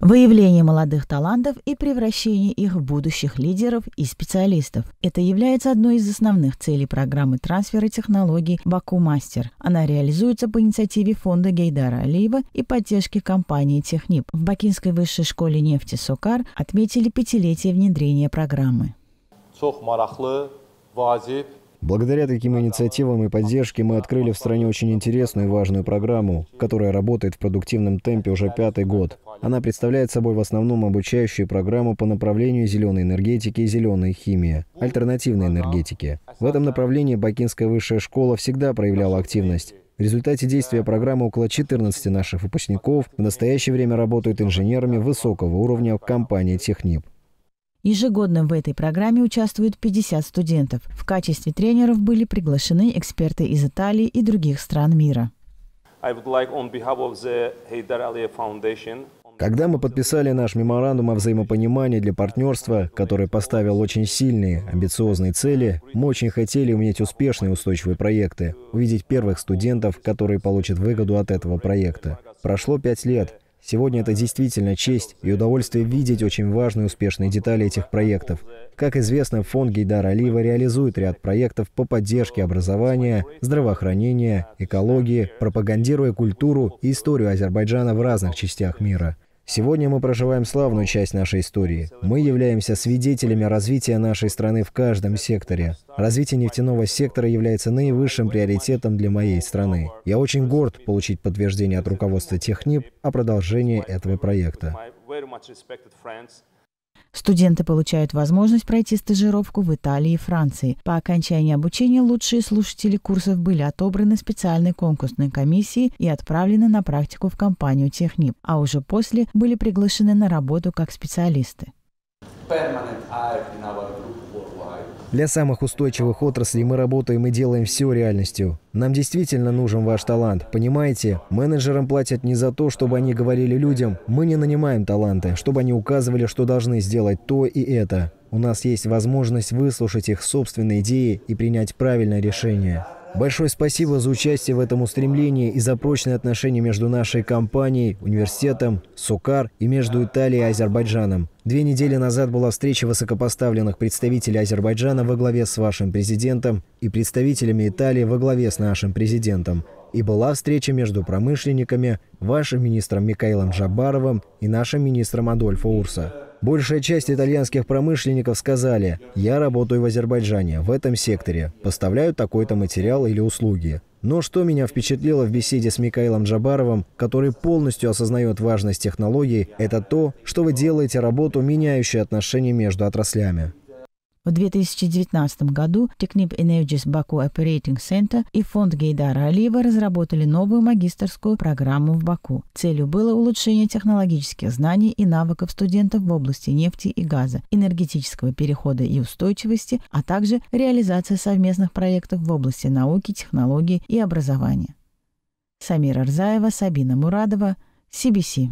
выявление молодых талантов и превращение их в будущих лидеров и специалистов. Это является одной из основных целей программы трансфера технологий «Баку Мастер». Она реализуется по инициативе фонда Гейдара Алиева и поддержки компании «Технип». В Бакинской высшей школе нефти «Сокар» отметили пятилетие внедрения программы. Благодаря таким инициативам и поддержке мы открыли в стране очень интересную и важную программу, которая работает в продуктивном темпе уже пятый год. Она представляет собой в основном обучающую программу по направлению зеленой энергетики и зеленой химии, альтернативной энергетики. В этом направлении Бакинская высшая школа всегда проявляла активность. В результате действия программы около 14 наших выпускников в настоящее время работают инженерами высокого уровня в компании «Технип». Ежегодно в этой программе участвуют 50 студентов. В качестве тренеров были приглашены эксперты из Италии и других стран мира. Когда мы подписали наш меморандум о взаимопонимании для партнерства, который поставил очень сильные, амбициозные цели, мы очень хотели иметь успешные устойчивые проекты, увидеть первых студентов, которые получат выгоду от этого проекта. Прошло пять лет. Сегодня это действительно честь и удовольствие видеть очень важные успешные детали этих проектов. Как известно, фонд Гейдар Алиева реализует ряд проектов по поддержке образования, здравоохранения, экологии, пропагандируя культуру и историю Азербайджана в разных частях мира. Сегодня мы проживаем славную часть нашей истории. Мы являемся свидетелями развития нашей страны в каждом секторе. Развитие нефтяного сектора является наивысшим приоритетом для моей страны. Я очень горд получить подтверждение от руководства техниб о продолжении этого проекта. Студенты получают возможность пройти стажировку в Италии и Франции. По окончании обучения лучшие слушатели курсов были отобраны специальной конкурсной комиссией и отправлены на практику в компанию Технип, а уже после были приглашены на работу как специалисты. Permanent hire in our для самых устойчивых отраслей мы работаем и делаем все реальностью. Нам действительно нужен ваш талант, понимаете? Менеджерам платят не за то, чтобы они говорили людям, мы не нанимаем таланты, чтобы они указывали, что должны сделать то и это. У нас есть возможность выслушать их собственные идеи и принять правильное решение. Большое спасибо за участие в этом устремлении и за прочные отношения между нашей компанией, университетом, СУКАР и между Италией и Азербайджаном. Две недели назад была встреча высокопоставленных представителей Азербайджана во главе с вашим президентом и представителями Италии во главе с нашим президентом. И была встреча между промышленниками, вашим министром Микаилом Джабаровым и нашим министром Адольфо Урса. Большая часть итальянских промышленников сказали, я работаю в Азербайджане, в этом секторе, поставляю такой-то материал или услуги. Но что меня впечатлило в беседе с Михаилом Джабаровым, который полностью осознает важность технологий, это то, что вы делаете работу, меняющую отношения между отраслями. В 2019 году Technip Energies Baku Operating Center и фонд Гейдара Алиева разработали новую магистрскую программу в Баку. Целью было улучшение технологических знаний и навыков студентов в области нефти и газа, энергетического перехода и устойчивости, а также реализация совместных проектов в области науки, технологий и образования. Самира Рзаева, Сабина Мурадова, CBC.